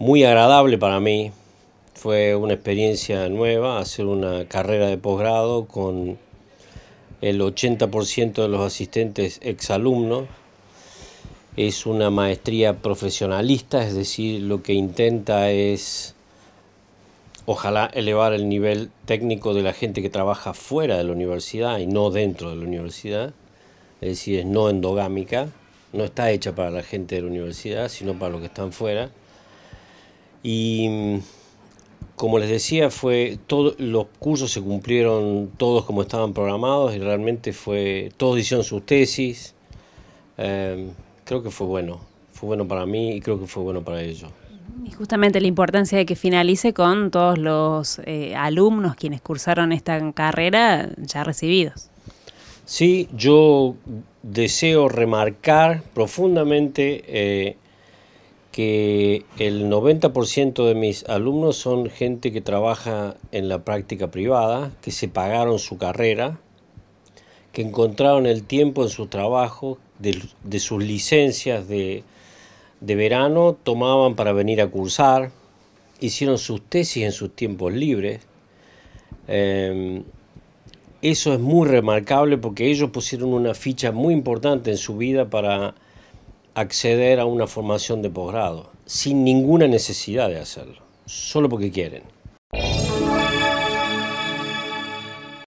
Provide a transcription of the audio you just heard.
muy agradable para mí. Fue una experiencia nueva hacer una carrera de posgrado con el 80% de los asistentes exalumnos. Es una maestría profesionalista, es decir, lo que intenta es ojalá elevar el nivel técnico de la gente que trabaja fuera de la universidad y no dentro de la universidad, es decir, es no endogámica, no está hecha para la gente de la universidad, sino para los que están fuera. Y como les decía, fue todos los cursos se cumplieron todos como estaban programados y realmente fue, todos hicieron sus tesis. Em, creo que fue bueno, fue bueno para mí y creo que fue bueno para ellos. Y justamente la importancia de que finalice con todos los eh, alumnos quienes cursaron esta carrera ya recibidos. Sí, yo deseo remarcar profundamente eh, que el 90% de mis alumnos son gente que trabaja en la práctica privada, que se pagaron su carrera, que encontraron el tiempo en su trabajo, de, sus licencias de, de verano, tomaban para venir a cursar, hicieron sus tesis en sus tiempos libres. Em, eso es muy remarcable porque ellos pusieron una ficha muy importante en su vida para acceder a una formación de posgrado sin ninguna necesidad de hacerlo, solo porque quieren.